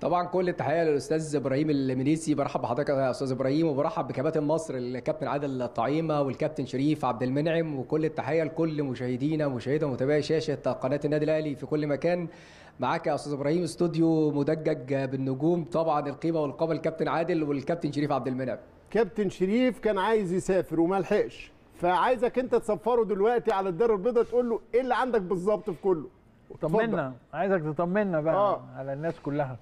طبعا كل التحيه للاستاذ ابراهيم المنيسي برحب بحضرتك يا استاذ ابراهيم وبرحب بكباتن مصر الكابتن عادل الطعيمه والكابتن شريف عبد المنعم وكل التحيه لكل مشاهدينا ومشاهدة متابعي شاشه قناه النادي الاهلي في كل مكان معاك يا استاذ ابراهيم استوديو مدجج بالنجوم طبعا القيمه والقامه الكابتن عادل والكابتن شريف عبد المنعم كابتن شريف كان عايز يسافر وما لحقش فعايزك انت تسفره دلوقتي على الدار البيضاء تقول له ايه اللي عندك بالظبط في كله طمنا عايزك تطمنا بقى آه. على الناس كلها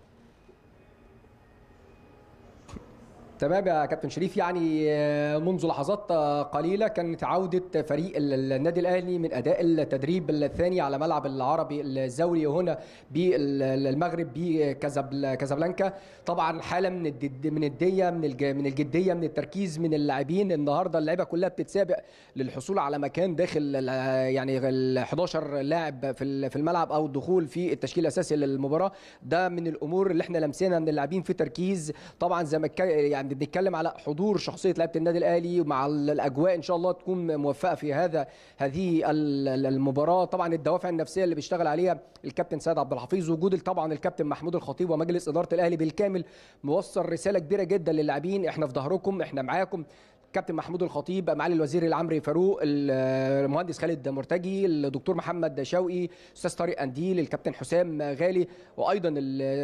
تمام يا كابتن شريف يعني آه، منذ لحظات آه، قليلة كانت عودة فريق النادي الأهلي من أداء التدريب الثاني على ملعب العربي الزوري هنا بالمغرب بكازابلانكا آه، طبعا حالة من من الدية من من الجدية من التركيز من اللاعبين النهاردة اللعيبة كلها بتتسابق للحصول على مكان داخل يعني ال 11 لاعب في الملعب أو الدخول في التشكيل الأساسي للمباراة ده من الأمور اللي احنا لمسنا من اللاعبين في تركيز طبعا زي ما يعني يعني بنتكلم على حضور شخصيه لعيبه النادي الاهلي مع الاجواء ان شاء الله تكون موفقه في هذا هذه المباراه طبعا الدوافع النفسيه اللي بيشتغل عليها الكابتن سيد عبد الحفيظ وجود طبعا الكابتن محمود الخطيب ومجلس اداره الاهلي بالكامل موصل رساله كبيره جدا للاعبين احنا في ظهركم احنا معاكم كابتن محمود الخطيب معالي الوزير العمري فاروق المهندس خالد مرتجي الدكتور محمد شوقي استاذ طارق انديل الكابتن حسام غالي وايضا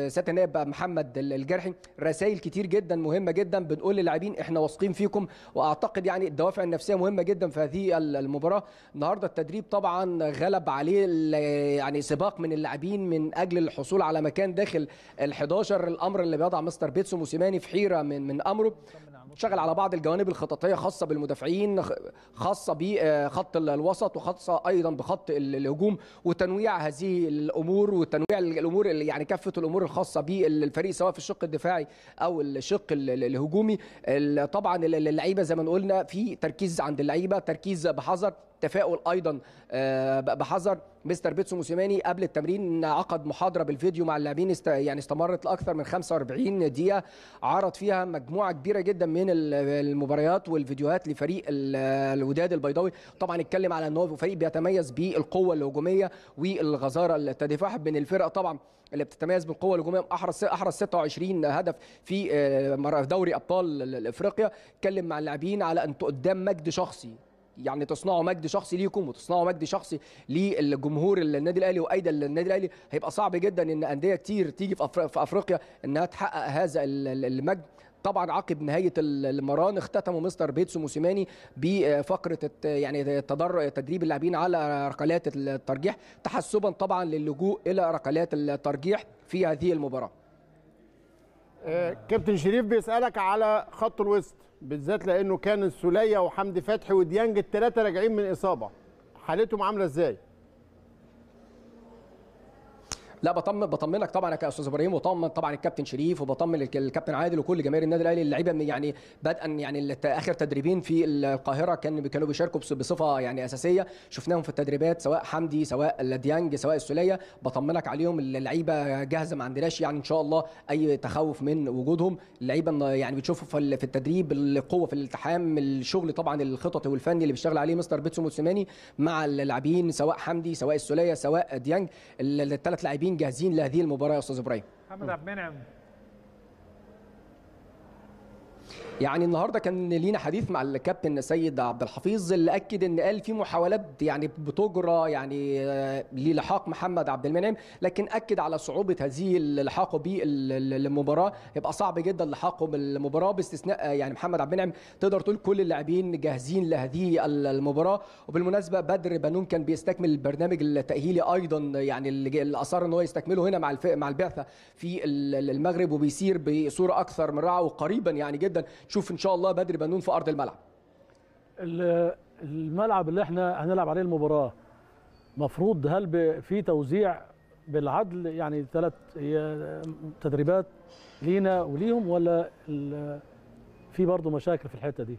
سياده النائب محمد الجرحي رسائل كتير جدا مهمه جدا بنقول للاعبين احنا واثقين فيكم واعتقد يعني الدوافع النفسيه مهمه جدا في هذه المباراه النهارده التدريب طبعا غلب عليه يعني سباق من اللاعبين من اجل الحصول على مكان داخل ال11 الامر اللي بيضع مستر بيتسو موسيماني في حيره من من امره شغل على بعض الجوانب الخططيه خاصه بالمدافعين خاصه بخط آه، الوسط وخاصه ايضا بخط الهجوم وتنويع هذه الامور وتنويع الامور اللي يعني كافه الامور الخاصه بالفريق سواء في الشق الدفاعي او الشق الهجومي طبعا اللعيبه زي ما قلنا في تركيز عند اللعيبه تركيز بحذر تفاؤل ايضا آه، بحذر مستر بيتسو موسيماني قبل التمرين عقد محاضره بالفيديو مع اللاعبين است... يعني استمرت لاكثر من 45 دقيقه عرض فيها مجموعه كبيره جدا من المباريات والفيديوهات لفريق الوداد البيضاوي طبعا اتكلم على ان هو فريق بيتميز بالقوه الهجوميه والغزاره التدافع بين الفرق طبعا اللي بتتميز بالقوه الهجوميه احرز احرز 26 هدف في آه، دوري ابطال افريقيا اتكلم مع اللاعبين على ان قدام مجد شخصي يعني تصنعوا مجد شخصي ليكم وتصنعوا مجد شخصي للجمهور النادي الاهلي وايضا للنادي الاهلي هيبقى صعب جدا ان انديه كتير تيجي في افريقيا انها تحقق هذا المجد طبعا عقب نهايه المران اختتموا مستر بيتسو موسيماني بفقره يعني تدريب اللاعبين على ركلات الترجيح تحسبا طبعا للجوء الى ركلات الترجيح في هذه المباراه. آه، كابتن شريف بيسالك على خط الوسط. بالذات لانه كان السوليه وحمدي فتحي وديانج الثلاثه راجعين من اصابه حالتهم عامله ازاي؟ لا بطمن بطمنك طبعا يا استاذ ابراهيم وطمن طبعا الكابتن شريف وبطمن الكابتن عادل وكل جماهير النادي الاهلي اللعيبه يعني بدءا يعني اخر تدريبين في القاهره كان كانوا بيشاركوا بصفه يعني اساسيه شفناهم في التدريبات سواء حمدي سواء ديانج سواء السوليه بطمنك عليهم اللعيبه جاهزه ما عندناش يعني ان شاء الله اي تخوف من وجودهم اللعيبه يعني بتشوفوا في التدريب القوه في الالتحام الشغل طبعا الخططي والفني اللي بيشتغل عليه مستر بيتسو موسيماني مع اللاعبين سواء حمدي سواء السوليه سواء ديانج الثلاث لاعبين جاهزين لهذه المباراه يا استاذ ابراهيم محمد عبد المنعم يعني النهارده كان لينا حديث مع الكابتن سيد عبد الحفيظ اللي اكد ان قال في محاولات يعني بتجرى يعني آه، للحاق محمد عبد المنعم لكن اكد على صعوبه هذه الحاقه بالمباراه يبقى صعب جدا لحاقه بالمباراه باستثناء آه، يعني محمد عبد المنعم تقدر تقول كل اللاعبين جاهزين لهذه المباراه وبالمناسبه بدر بنون كان بيستكمل البرنامج التاهيلي ايضا يعني اللي اصر ان هو يستكمله هنا مع مع البعثه في المغرب وبيسير بصوره اكثر من رائعه وقريبا يعني جدا تشوف ان شاء الله بدري بنون في ارض الملعب الملعب اللي احنا هنلعب عليه المباراه مفروض هل في توزيع بالعدل يعني ثلاث تدريبات لينا وليهم ولا في برضه مشاكل في الحته دي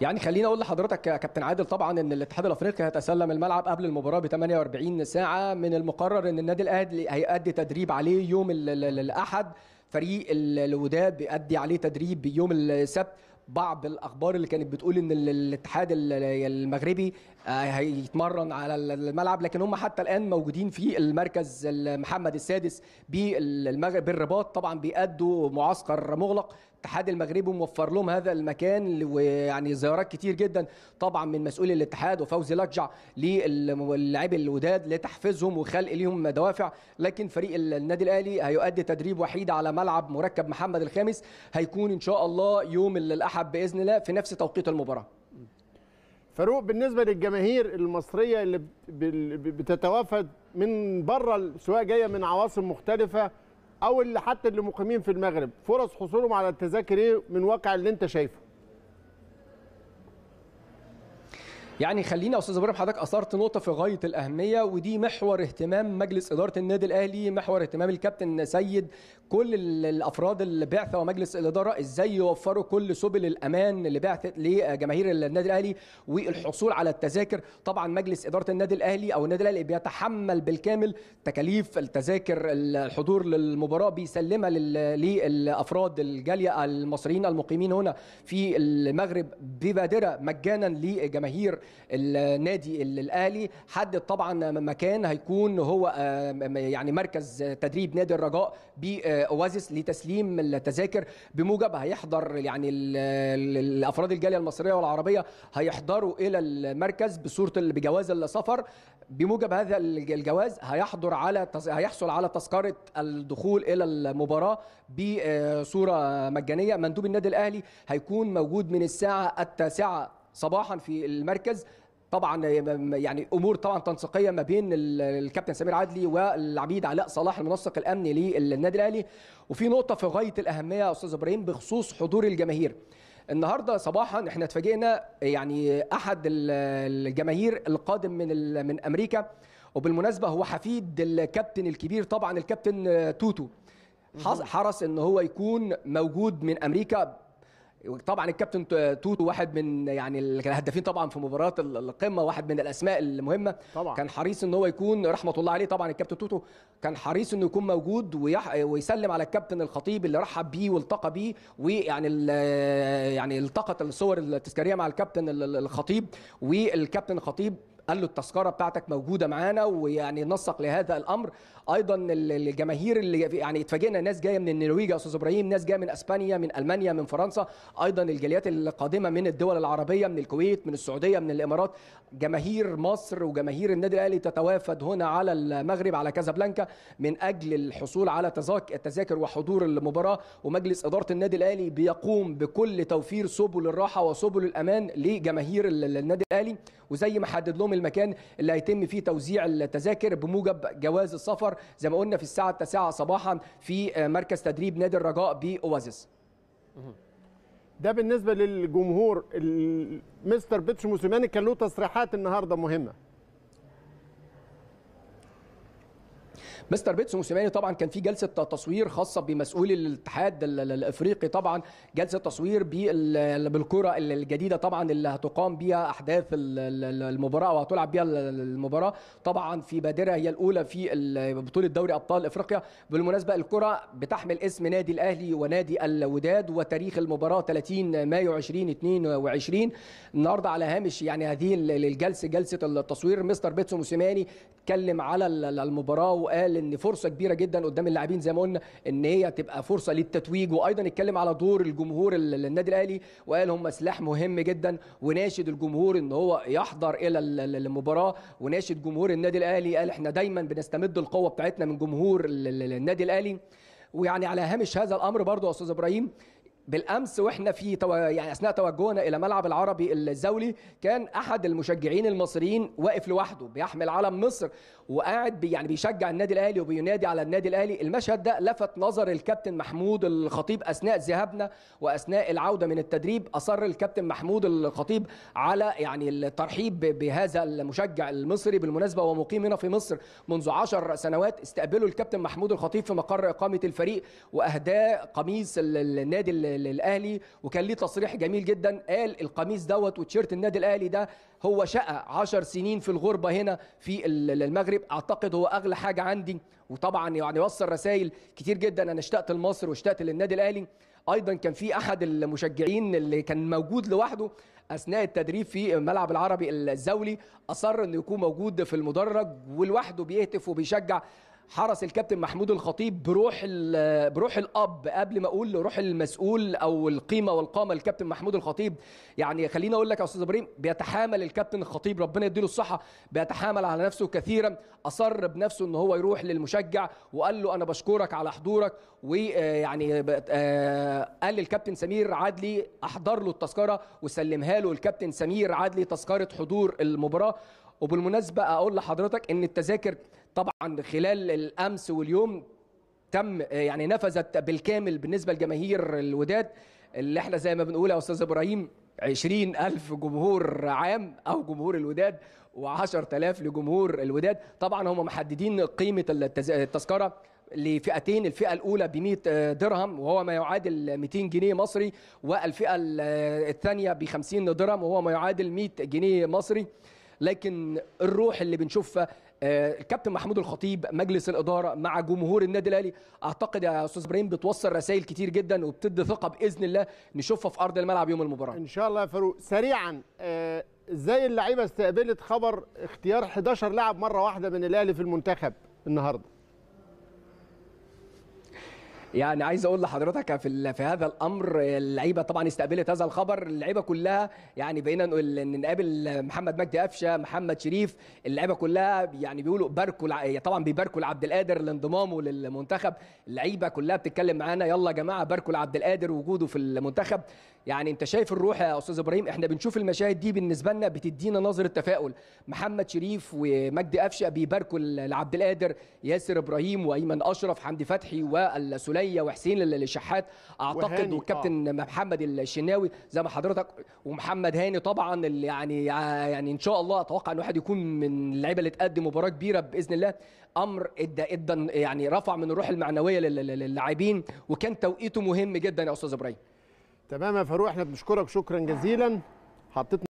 يعني خليني اقول لحضرتك يا كابتن عادل طبعا ان الاتحاد الافريقي هيتسلم الملعب قبل المباراه ب 48 ساعه من المقرر ان النادي الاهلي هيؤدي تدريب عليه يوم الاحد فريق الوداد بيأدي عليه تدريب يوم السبت بعض الاخبار اللي كانت بتقول ان الاتحاد المغربي آه، هيتمرن على الملعب لكن هم حتى الان موجودين في المركز محمد السادس بالرباط طبعا بيأدوا معسكر مغلق الاتحاد المغربي موفر لهم هذا المكان ويعني زيارات كتير جدا طبعا من مسؤولي الاتحاد وفوزي لجع للاعبي الوداد لتحفيزهم وخلق لهم دوافع لكن فريق النادي الاهلي هيؤدي تدريب وحيد على ملعب مركب محمد الخامس هيكون ان شاء الله يوم الاحد باذن الله في نفس توقيت المباراه فاروق بالنسبه للجماهير المصريه اللي بتتوافد من بره سواء جايه من عواصم مختلفه او اللي حتى اللي مقيمين في المغرب فرص حصولهم على التذاكر ايه من واقع اللي انت شايفه يعني خلينا يا استاذ ابراهيم حضرتك اثرت نقطه في غايه الاهميه ودي محور اهتمام مجلس اداره النادي الاهلي محور اهتمام الكابتن سيد كل الافراد البعثه ومجلس الاداره ازاي يوفروا كل سبل الامان لبعثه لجماهير النادي الاهلي والحصول على التذاكر طبعا مجلس اداره النادي الاهلي او النادي الاهلي بيتحمل بالكامل تكاليف التذاكر الحضور للمباراه بيسلمها للافراد الجاليه المصريين المقيمين هنا في المغرب ببادره مجانا لجماهير النادي الاهلي حدد طبعا مكان هيكون هو آه، يعني مركز تدريب نادي الرجاء باوازيس لتسليم التذاكر بموجب هيحضر يعني الافراد الجاليه المصريه والعربيه هيحضروا الى المركز بصوره بجواز السفر بموجب هذا الجواز هيحضر على هيحصل على تذكره الدخول الى المباراه بصوره مجانيه مندوب النادي الاهلي هيكون موجود من الساعه التاسعه صباحا في المركز طبعا يعني امور طبعا تنسيقيه ما بين الكابتن سمير عدلي والعميد علاء صلاح المنسق الامني للنادي الاهلي وفي نقطه في غايه الاهميه يا استاذ ابراهيم بخصوص حضور الجماهير النهارده صباحا احنا اتفاجئنا يعني احد الجماهير القادم من من امريكا وبالمناسبه هو حفيد الكابتن الكبير طبعا الكابتن توتو حرص ان هو يكون موجود من امريكا طبعا الكابتن توتو واحد من يعني الهدافين طبعا في مباراه القمه واحد من الاسماء المهمه طبعا كان حريص ان هو يكون رحمه الله عليه طبعا الكابتن توتو كان حريص انه يكون موجود ويح ويسلم على الكابتن الخطيب اللي رحب بيه والتقى بيه ويعني يعني التقط الصور التذكاريه مع الكابتن الخطيب والكابتن الخطيب قال له التذكره بتاعتك موجوده معانا ويعني نسق لهذا الامر ايضا الجماهير اللي يعني اتفاجئنا ناس جايه من النرويج يا استاذ ابراهيم ناس جايه من اسبانيا من المانيا من فرنسا ايضا الجاليات القادمه من الدول العربيه من الكويت من السعوديه من الامارات جماهير مصر وجماهير النادي الاهلي تتوافد هنا على المغرب على كازابلانكا من اجل الحصول على تذاكر وحضور المباراه ومجلس اداره النادي الاهلي بيقوم بكل توفير سبل الراحه وسبل الامان لجماهير النادي الاهلي وزي ما حدد لهم المكان اللي هيتم فيه توزيع التذاكر بموجب جواز السفر زي ما قلنا في الساعه 9 صباحا في مركز تدريب نادي الرجاء باوازيس ده بالنسبه للجمهور مستر بيتش موسيماني كان له تصريحات النهارده مهمه مستر بيتسو موسيماني طبعا كان في جلسه تصوير خاصه بمسؤول الاتحاد الافريقي طبعا جلسه تصوير بالكره الجديده طبعا اللي هتقام بها احداث المباراه او هتلعب بها المباراه طبعا في بادره هي الاولى في بطوله دوري ابطال افريقيا بالمناسبه الكره بتحمل اسم نادي الاهلي ونادي الوداد وتاريخ المباراه 30 مايو 2022 النهارده على هامش يعني هذه الجلسه جلسه التصوير مستر بيتسو موسيماني اتكلم على المباراه وقال لان فرصه كبيره جدا قدام اللاعبين زي ما قلنا ان هي تبقى فرصه للتتويج وايضا اتكلم على دور الجمهور النادي الاهلي وقال هم سلاح مهم جدا وناشد الجمهور ان هو يحضر الى المباراه وناشد جمهور النادي الاهلي قال احنا دايما بنستمد القوه بتاعتنا من جمهور النادي الاهلي ويعني على هامش هذا الامر برضو يا استاذ ابراهيم بالامس واحنا في تو... يعني اثناء توجهنا الى ملعب العربي الزولي كان احد المشجعين المصريين واقف لوحده بيحمل علم مصر وقاعد بي... يعني بيشجع النادي الاهلي وبينادي على النادي الاهلي المشهد ده لفت نظر الكابتن محمود الخطيب اثناء ذهابنا واثناء العوده من التدريب اصر الكابتن محمود الخطيب على يعني الترحيب بهذا المشجع المصري بالمناسبه هو مقيم هنا في مصر منذ 10 سنوات استقبله الكابتن محمود الخطيب في مقر اقامه الفريق واهداه قميص النادي للاهلي وكان ليه تصريح جميل جدا قال القميص دوت وتيشيرت النادي الاهلي ده هو شقى 10 سنين في الغربه هنا في المغرب اعتقد هو اغلى حاجه عندي وطبعا يعني وصل رسائل كتير جدا انا اشتقت لمصر واشتقت للنادي الاهلي ايضا كان في احد المشجعين اللي كان موجود لوحده اثناء التدريب في الملعب العربي الزولي اصر انه يكون موجود في المدرج ولوحده بيهتف وبيشجع حرس الكابتن محمود الخطيب بروح بروح الاب قبل ما اقول روح المسؤول او القيمه والقامه الكابتن محمود الخطيب يعني خليني اقول لك يا استاذ ابراهيم بيتحامل الكابتن الخطيب ربنا يديله الصحه بيتحامل على نفسه كثيرا اصر بنفسه ان هو يروح للمشجع وقال له انا بشكرك على حضورك ويعني آه، آه، قال للكابتن سمير عدلي احضر له التذكره وسلمها له الكابتن سمير عدلي تذكره حضور المباراه وبالمناسبه اقول لحضرتك ان التذاكر طبعا خلال الامس واليوم تم يعني نفذت بالكامل بالنسبه لجماهير الوداد اللي احنا زي ما بنقول يا استاذ ابراهيم 20000 جمهور عام او جمهور الوداد و10000 لجمهور الوداد طبعا هم محددين قيمه التذكره لفئتين الفئه الاولى ب 100 درهم وهو ما يعادل 200 جنيه مصري والفئه الثانيه ب 50 درهم وهو ما يعادل 100 جنيه مصري لكن الروح اللي بنشوفها آه، الكابتن محمود الخطيب مجلس الاداره مع جمهور النادي الاهلي اعتقد يا استاذ ابراهيم بتوصل رسائل كتير جدا وبتدي ثقه باذن الله نشوفها في ارض الملعب يوم المباراه ان شاء الله يا فاروق سريعا ازاي آه، اللعيبه استقبلت خبر اختيار 11 لاعب مره واحده من الاهلي في المنتخب النهارده يعني عايز اقول لحضرتك في في هذا الامر اللعيبه طبعا استقبلت هذا الخبر اللعيبه كلها يعني بقينا نقول ان نقابل محمد مجدي قفشه محمد شريف اللعيبه كلها يعني بيقولوا باركوا يعني طبعا بيباركوا لعبد القادر لانضمامه للمنتخب اللعيبه كلها بتتكلم معانا يلا يا جماعه باركوا لعبد القادر وجوده في المنتخب يعني انت شايف الروح يا استاذ ابراهيم احنا بنشوف المشاهد دي بالنسبه لنا بتدينا نظره تفاؤل محمد شريف ومجدي قفشه بيباركوا لعبد القادر ياسر ابراهيم وايمن اشرف حمدي فتحي والسوليه وحسين الشحات اعتقد والكابتن آه. محمد الشناوي زي ما حضرتك ومحمد هاني طبعا اللي يعني آه، يعني ان شاء الله اتوقع ان واحد يكون من اللعيبه اللي تقدم مباراه كبيره باذن الله امر ادى ادى يعني رفع من الروح المعنويه للاعبين وكان توقيته مهم جدا يا استاذ ابراهيم تمام يا فاروق احنا بنشكرك شكرا جزيلا حطيتنا